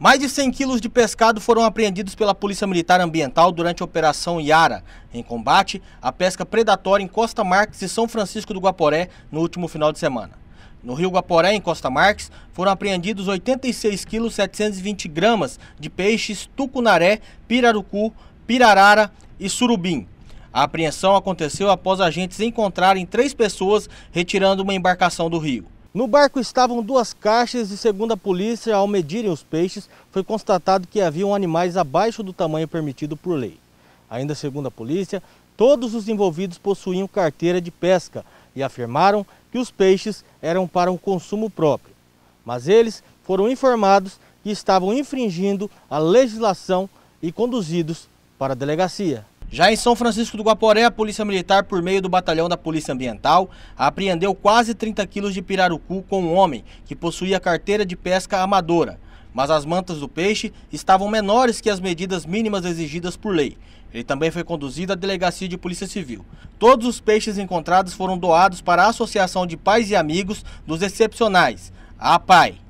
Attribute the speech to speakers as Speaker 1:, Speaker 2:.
Speaker 1: Mais de 100 quilos de pescado foram apreendidos pela Polícia Militar Ambiental durante a Operação Iara, em combate à pesca predatória em Costa Marques e São Francisco do Guaporé no último final de semana. No Rio Guaporé, em Costa Marques, foram apreendidos 86 quilos 720 gramas de peixes tucunaré, pirarucu, pirarara e surubim. A apreensão aconteceu após agentes encontrarem três pessoas retirando uma embarcação do rio. No barco estavam duas caixas e, segundo a polícia, ao medirem os peixes, foi constatado que haviam animais abaixo do tamanho permitido por lei. Ainda segundo a polícia, todos os envolvidos possuíam carteira de pesca e afirmaram que os peixes eram para um consumo próprio. Mas eles foram informados que estavam infringindo a legislação e conduzidos para a delegacia. Já em São Francisco do Guaporé, a Polícia Militar, por meio do Batalhão da Polícia Ambiental, apreendeu quase 30 quilos de pirarucu com um homem que possuía carteira de pesca amadora. Mas as mantas do peixe estavam menores que as medidas mínimas exigidas por lei. Ele também foi conduzido à delegacia de polícia civil. Todos os peixes encontrados foram doados para a Associação de Pais e Amigos dos Excepcionais, a APAI.